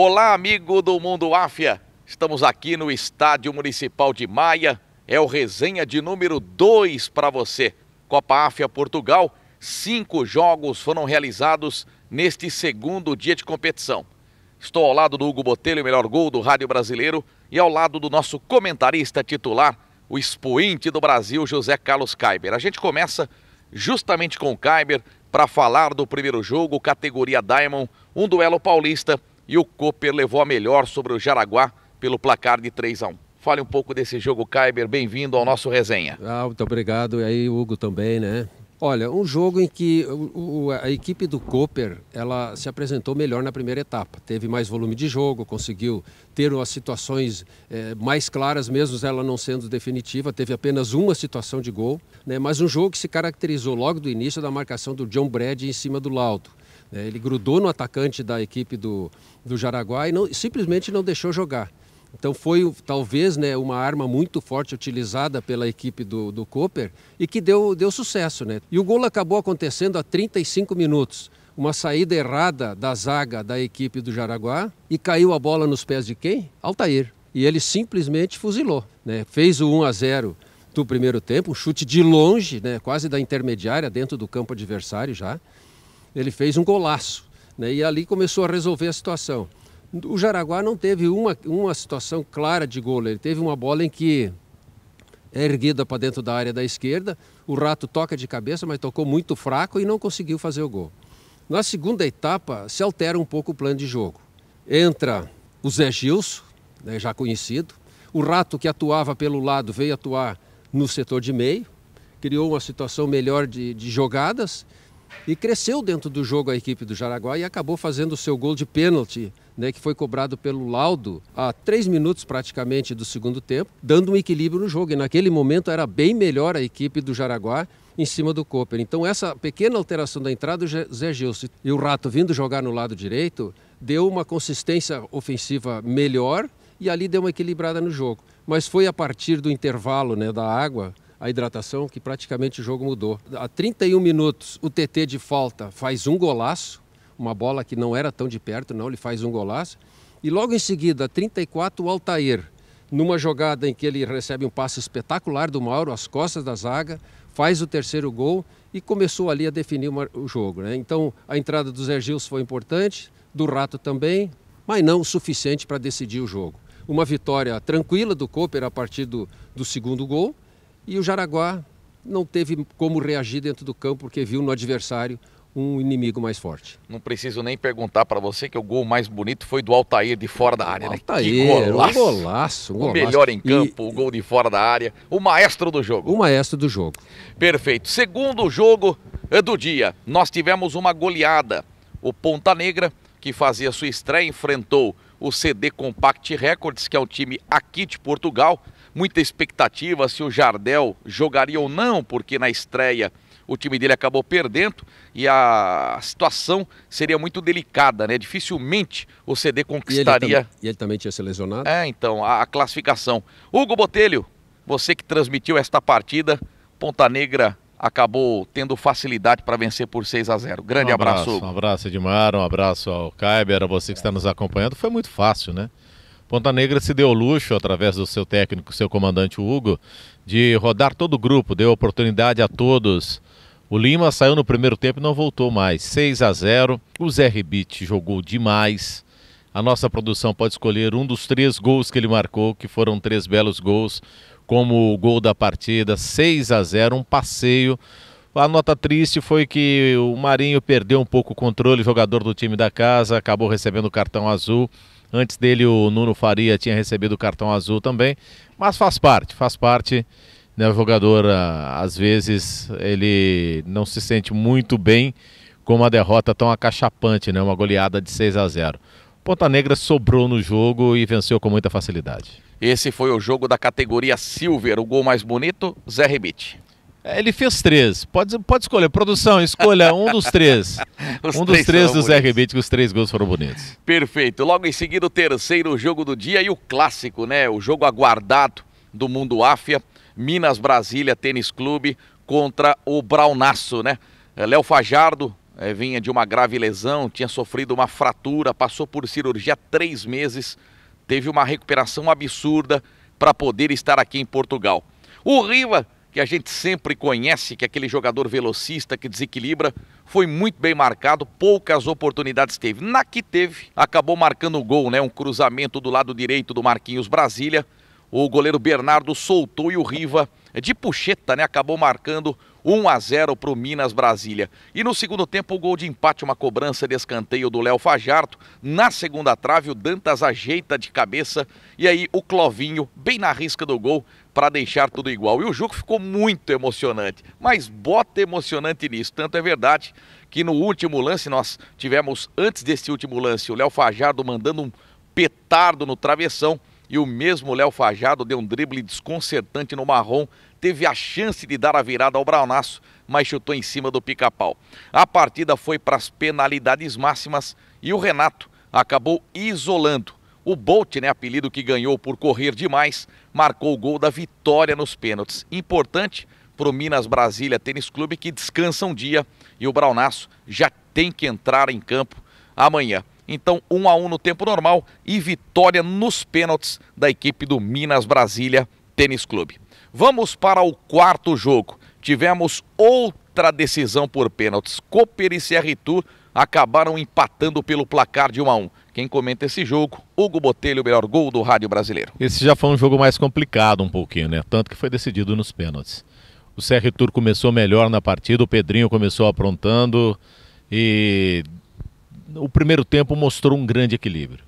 Olá, amigo do Mundo Áfia. Estamos aqui no Estádio Municipal de Maia. É o resenha de número 2 para você. Copa Áfia Portugal. Cinco jogos foram realizados neste segundo dia de competição. Estou ao lado do Hugo Botelho, melhor gol do Rádio Brasileiro, e ao lado do nosso comentarista titular, o expoente do Brasil, José Carlos Kaiber. A gente começa justamente com o Kaiber para falar do primeiro jogo, categoria Diamond, um duelo paulista e o Cooper levou a melhor sobre o Jaraguá pelo placar de 3 a 1. Fale um pouco desse jogo, Kaiber. Bem-vindo ao nosso resenha. Ah, muito obrigado. E aí, Hugo também, né? Olha, um jogo em que a equipe do Cooper ela se apresentou melhor na primeira etapa. Teve mais volume de jogo, conseguiu ter as situações é, mais claras, mesmo ela não sendo definitiva. Teve apenas uma situação de gol, né? mas um jogo que se caracterizou logo do início da marcação do John Brad em cima do Laudo. Né? Ele grudou no atacante da equipe do, do Jaraguá e não, simplesmente não deixou jogar. Então foi talvez né, uma arma muito forte utilizada pela equipe do, do Cooper e que deu, deu sucesso. Né? E o gol acabou acontecendo a 35 minutos. Uma saída errada da zaga da equipe do Jaraguá e caiu a bola nos pés de quem? Altair. E ele simplesmente fuzilou. Né? Fez o 1 a 0 do primeiro tempo, um chute de longe, né, quase da intermediária, dentro do campo adversário já. Ele fez um golaço né? e ali começou a resolver a situação. O Jaraguá não teve uma, uma situação clara de gol. Ele teve uma bola em que é erguida para dentro da área da esquerda. O Rato toca de cabeça, mas tocou muito fraco e não conseguiu fazer o gol. Na segunda etapa, se altera um pouco o plano de jogo. Entra o Zé Gilson, né, já conhecido. O Rato, que atuava pelo lado, veio atuar no setor de meio. Criou uma situação melhor de, de jogadas. E cresceu dentro do jogo a equipe do Jaraguá e acabou fazendo o seu gol de pênalti, né, que foi cobrado pelo Laudo a três minutos praticamente do segundo tempo, dando um equilíbrio no jogo. E naquele momento era bem melhor a equipe do Jaraguá em cima do Cooper. Então essa pequena alteração da entrada do Zé Gilson e o Rato vindo jogar no lado direito deu uma consistência ofensiva melhor e ali deu uma equilibrada no jogo. Mas foi a partir do intervalo né, da água a hidratação, que praticamente o jogo mudou. A 31 minutos, o TT de falta faz um golaço, uma bola que não era tão de perto, não, ele faz um golaço. E logo em seguida, a 34, o Altair, numa jogada em que ele recebe um passe espetacular do Mauro, às costas da zaga, faz o terceiro gol e começou ali a definir uma, o jogo. Né? Então, a entrada do Zé foi importante, do Rato também, mas não o suficiente para decidir o jogo. Uma vitória tranquila do Cooper a partir do, do segundo gol, e o Jaraguá não teve como reagir dentro do campo porque viu no adversário um inimigo mais forte. Não preciso nem perguntar para você que o gol mais bonito foi do Altair de fora da área, né? Altair, né? Que golaço! Um golaço, um o golaço. melhor em campo, e... o gol de fora da área, o maestro do jogo. O maestro do jogo. Perfeito. Segundo jogo eh, do dia, nós tivemos uma goleada. O Ponta Negra, que fazia sua estreia, enfrentou o CD Compact Records, que é um time aqui de Portugal, muita expectativa se o Jardel jogaria ou não, porque na estreia o time dele acabou perdendo e a situação seria muito delicada, né? Dificilmente o CD conquistaria. E ele, tam... e ele também tinha se lesionado? É, então, a, a classificação. Hugo Botelho, você que transmitiu esta partida, Ponta Negra acabou tendo facilidade para vencer por 6 a 0 Grande um abraço, abraço. Um abraço, Edmar, um abraço ao Kaiber, a você que está nos acompanhando. Foi muito fácil, né? Ponta Negra se deu luxo, através do seu técnico, seu comandante Hugo, de rodar todo o grupo, deu oportunidade a todos. O Lima saiu no primeiro tempo e não voltou mais. 6 a 0. O Zé Ribite jogou demais. A nossa produção pode escolher um dos três gols que ele marcou, que foram três belos gols, como o gol da partida, 6 a 0, um passeio. A nota triste foi que o Marinho perdeu um pouco o controle, jogador do time da casa, acabou recebendo o cartão azul. Antes dele, o Nuno Faria tinha recebido o cartão azul também, mas faz parte, faz parte. Né? O jogador, ah, às vezes, ele não se sente muito bem com uma derrota tão acachapante, né? uma goleada de 6 a 0. Ponta Negra sobrou no jogo e venceu com muita facilidade. Esse foi o jogo da categoria Silver. O gol mais bonito, Zé Rebite. É, ele fez três. Pode, pode escolher. Produção, escolha um dos três. um três dos três do Zé Rebite, que os três gols foram bonitos. Perfeito. Logo em seguida, o terceiro jogo do dia e o clássico, né? O jogo aguardado do mundo Áfia. Minas Brasília Tênis Clube contra o Braunaço, né? É, Léo Fajardo é, vinha de uma grave lesão, tinha sofrido uma fratura, passou por cirurgia há três meses, teve uma recuperação absurda para poder estar aqui em Portugal. O Riva que a gente sempre conhece, que é aquele jogador velocista que desequilibra, foi muito bem marcado, poucas oportunidades teve. Na que teve, acabou marcando o gol, né? Um cruzamento do lado direito do Marquinhos Brasília o goleiro Bernardo soltou e o Riva, eh, de puxeta, né, acabou marcando 1 a 0 para o Minas Brasília. E no segundo tempo, o gol de empate, uma cobrança de escanteio do Léo Fajardo Na segunda trave, o Dantas ajeita de cabeça e aí o Clovinho, bem na risca do gol, para deixar tudo igual. E o jogo ficou muito emocionante, mas bota emocionante nisso. Tanto é verdade que no último lance, nós tivemos, antes desse último lance, o Léo Fajardo mandando um petardo no travessão e o mesmo Léo Fajado deu um drible desconcertante no marrom, teve a chance de dar a virada ao Braunaço, mas chutou em cima do pica-pau. A partida foi para as penalidades máximas e o Renato acabou isolando. O Bolt, né, apelido que ganhou por correr demais, marcou o gol da vitória nos pênaltis. Importante para o Minas Brasília Tênis Clube que descansa um dia e o Braunaço já tem que entrar em campo amanhã. Então, 1 um a 1 um no tempo normal e vitória nos pênaltis da equipe do Minas Brasília Tênis Clube. Vamos para o quarto jogo. Tivemos outra decisão por pênaltis. Cooper e Cerritu acabaram empatando pelo placar de 1 a 1. Quem comenta esse jogo, Hugo Botelho, melhor gol do rádio brasileiro. Esse já foi um jogo mais complicado um pouquinho, né? Tanto que foi decidido nos pênaltis. O Serri começou melhor na partida, o Pedrinho começou aprontando e o primeiro tempo mostrou um grande equilíbrio.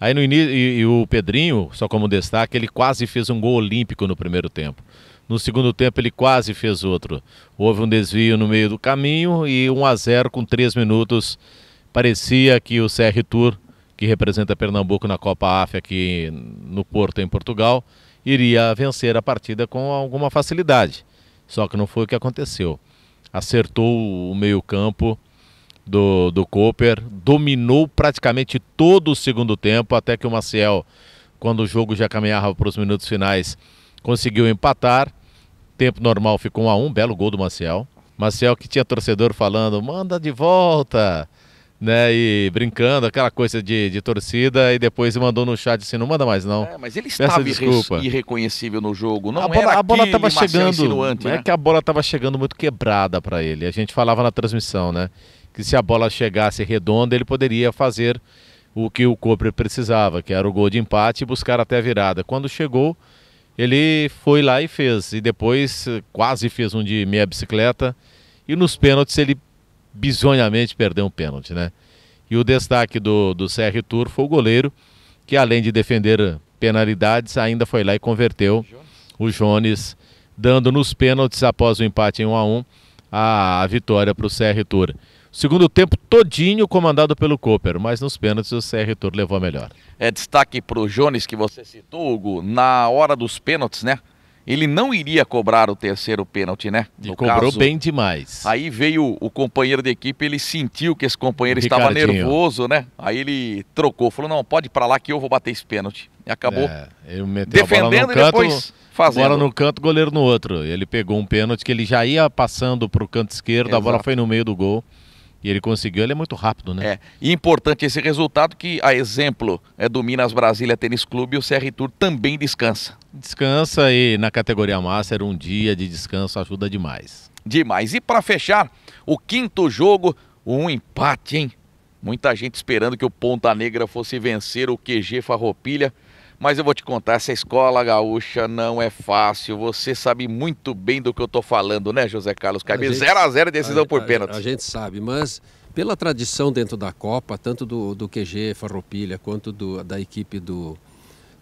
Aí no início, e, e, o Pedrinho, só como destaque, ele quase fez um gol olímpico no primeiro tempo. No segundo tempo ele quase fez outro. Houve um desvio no meio do caminho e 1 a 0 com 3 minutos. Parecia que o CR Tour, que representa Pernambuco na Copa AF aqui no Porto em Portugal, iria vencer a partida com alguma facilidade. Só que não foi o que aconteceu. Acertou o meio-campo do, do Cooper, dominou praticamente todo o segundo tempo, até que o Maciel, quando o jogo já caminhava para os minutos finais, conseguiu empatar. Tempo normal ficou um a um belo gol do Maciel. Maciel que tinha torcedor falando: "Manda de volta!" né? E brincando, aquela coisa de, de torcida, e depois mandou no chat assim, não manda mais não. É, mas ele estava irreconhecível no jogo, não a bola, era a bola tava chegando, É né? que a bola estava chegando muito quebrada para ele. A gente falava na transmissão, né? que se a bola chegasse redonda, ele poderia fazer o que o Copre precisava, que era o gol de empate e buscar até a virada. Quando chegou, ele foi lá e fez. E depois eh, quase fez um de meia bicicleta. E nos pênaltis ele bizonhamente perdeu um pênalti, né? E o destaque do, do CR Tour foi o goleiro, que além de defender penalidades, ainda foi lá e converteu o Jones, dando nos pênaltis após o empate em 1 a 1 a vitória para o CR Tour. Segundo tempo todinho comandado pelo Cooper, mas nos pênaltis o CR Tour levou a melhor. É destaque para o Jones que você citou, Hugo, na hora dos pênaltis, né? Ele não iria cobrar o terceiro pênalti, né? No e cobrou caso, bem demais. Aí veio o companheiro da equipe, ele sentiu que esse companheiro estava nervoso, né? Aí ele trocou, falou, não, pode ir para lá que eu vou bater esse pênalti. E acabou é, defendendo e canto, depois fazendo. Bola no canto, goleiro no outro. Ele pegou um pênalti que ele já ia passando para o canto esquerdo, Exato. a bola foi no meio do gol. E ele conseguiu, ele é muito rápido, né? É. E importante esse resultado que, a exemplo, é do Minas Brasília Tênis Clube, o CR Tour também descansa. Descansa e na categoria Master um dia de descanso ajuda demais. Demais. E para fechar, o quinto jogo, um empate, hein? Muita gente esperando que o Ponta Negra fosse vencer o QG Farroupilha. Mas eu vou te contar, essa escola gaúcha não é fácil. Você sabe muito bem do que eu estou falando, né, José Carlos Cabe? 0 a 0 decisão a, por pênalti. A, a gente sabe, mas pela tradição dentro da Copa, tanto do, do QG Farroupilha quanto do, da equipe do,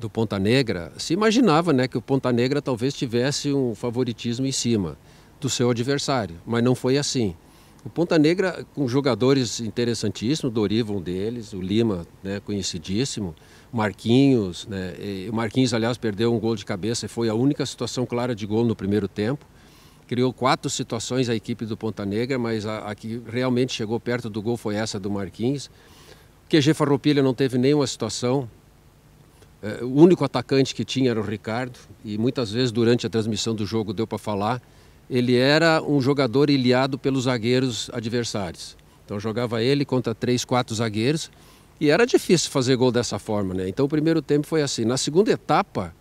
do Ponta Negra, se imaginava né, que o Ponta Negra talvez tivesse um favoritismo em cima do seu adversário, mas não foi assim. O Ponta Negra, com jogadores interessantíssimos, Doriva um deles, o Lima, né, conhecidíssimo, Marquinhos, né, o Marquinhos, aliás, perdeu um gol de cabeça e foi a única situação clara de gol no primeiro tempo. Criou quatro situações a equipe do Ponta Negra, mas a, a que realmente chegou perto do gol foi essa do Marquinhos. O QG Farroupilha não teve nenhuma situação, é, o único atacante que tinha era o Ricardo, e muitas vezes durante a transmissão do jogo deu para falar ele era um jogador ilhado pelos zagueiros adversários. Então jogava ele contra três, quatro zagueiros e era difícil fazer gol dessa forma, né? Então o primeiro tempo foi assim. Na segunda etapa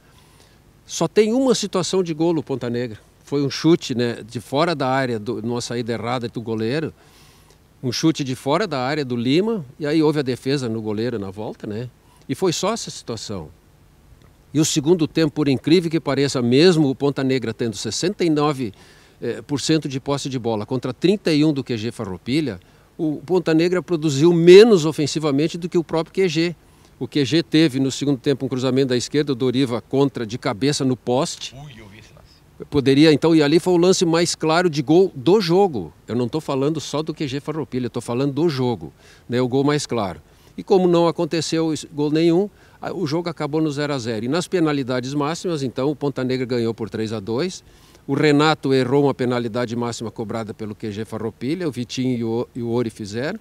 só tem uma situação de gol o Ponta Negra. Foi um chute, né, de fora da área, do, numa saída errada do goleiro. Um chute de fora da área do Lima e aí houve a defesa no goleiro na volta, né? E foi só essa situação. E o segundo tempo, por incrível que pareça, mesmo o Ponta Negra tendo 69 eh, por cento de posse de bola contra 31 do QG Farroupilha, o Ponta Negra produziu menos ofensivamente do que o próprio QG. O QG teve no segundo tempo um cruzamento da esquerda, o Doriva contra de cabeça no poste. Poderia então, e ali foi o lance mais claro de gol do jogo. Eu não estou falando só do QG Farroupilha, estou falando do jogo, né? o gol mais claro. E como não aconteceu gol nenhum, o jogo acabou no 0 a 0 E nas penalidades máximas, então, o Ponta Negra ganhou por 3 a 2 o Renato errou uma penalidade máxima cobrada pelo QG Farropilha, o Vitinho e o Ori fizeram.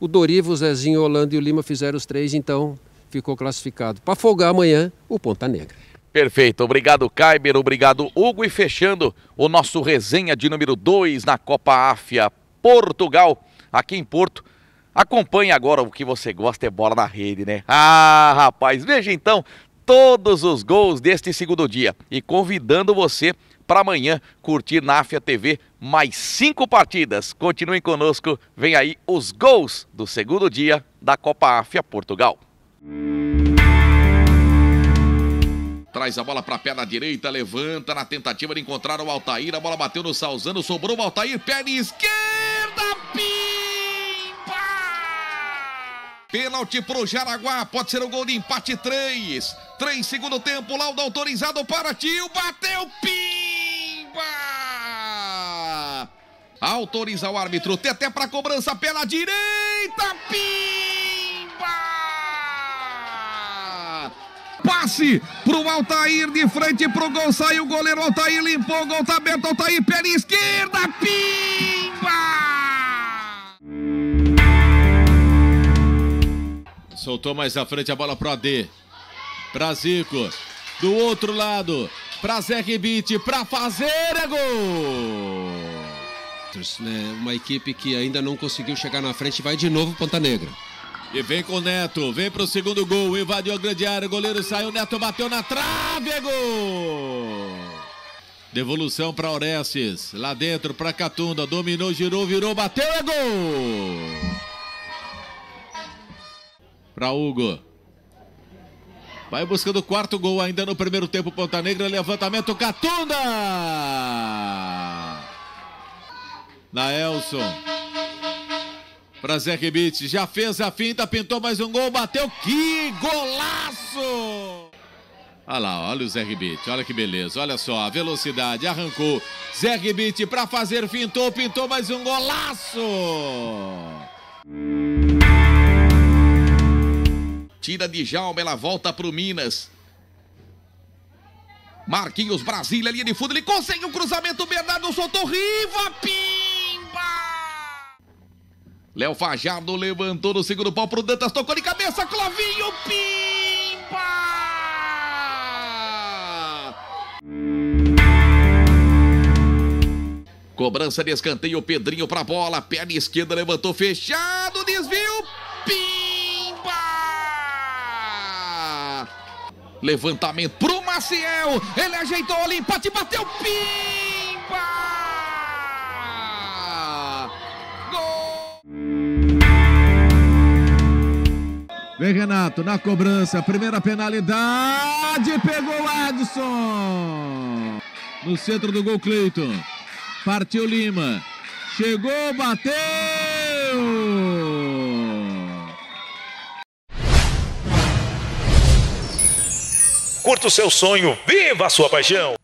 O Dorivo, o Zezinho, o Holanda e o Lima fizeram os três, então ficou classificado. Para folgar amanhã, o Ponta Negra. Perfeito, obrigado Kaiber, obrigado Hugo. E fechando o nosso resenha de número 2 na Copa Áfia Portugal, aqui em Porto. Acompanhe agora o que você gosta, é bola na rede, né? Ah, rapaz, veja então todos os gols deste segundo dia e convidando você para amanhã curtir na Áfia TV mais cinco partidas. Continuem conosco, vem aí os gols do segundo dia da Copa Áfia Portugal. Traz a bola para a perna direita, levanta na tentativa de encontrar o Altair. A bola bateu no Salzano, sobrou o Altair, perna esquerda, pimba! Pênalti pro Jaraguá, pode ser o um gol de empate 3. 3 segundo tempo, laudo autorizado para Tio, bateu, pimba! Autoriza o árbitro. até para cobrança pela direita. Pimba! Passe pro Altair de frente pro gol. Saiu o goleiro Altair. Limpou o gol. Tá aberto Altair. Pela esquerda. Pimba! Soltou mais à frente a bola pro AD. Pra Zico. Do outro lado. Pra Zé Ribite. Pra fazer é gol! né? Uma equipe que ainda não conseguiu chegar na frente, vai de novo Ponta Negra. E vem com o Neto, vem pro segundo gol, invadiu a grande área, o goleiro saiu, Neto bateu na trave, gol! Devolução para Orestes, lá dentro para Catunda, dominou, girou, virou, bateu, é gol! Para Hugo. Vai buscando o quarto gol ainda no primeiro tempo, Ponta Negra, levantamento, Catunda! Naelson. Pra Zé Rebite, já fez a finta, pintou mais um gol, bateu, que golaço! Olha lá, olha o Zé Ribit, olha que beleza, olha só, a velocidade, arrancou. Zé Ribit pra fazer, pintou, pintou mais um golaço! Tira de Jalma, ela volta pro Minas. Marquinhos Brasília, linha de fundo, ele consegue o um cruzamento, Bernardo soltou, Riva, pia! Léo Fajardo levantou no segundo pau pro Dantas, tocou de cabeça, Clovinho, pimba! Cobrança de escanteio, Pedrinho pra bola, perna esquerda levantou, fechado, desvio, pimba! Levantamento pro Maciel, ele ajeitou, ali, empate, bateu, pimba! Vem Renato na cobrança, primeira penalidade, pegou Adson. No centro do gol Cleiton. Partiu Lima. Chegou, bateu. Curta o seu sonho, viva a sua paixão.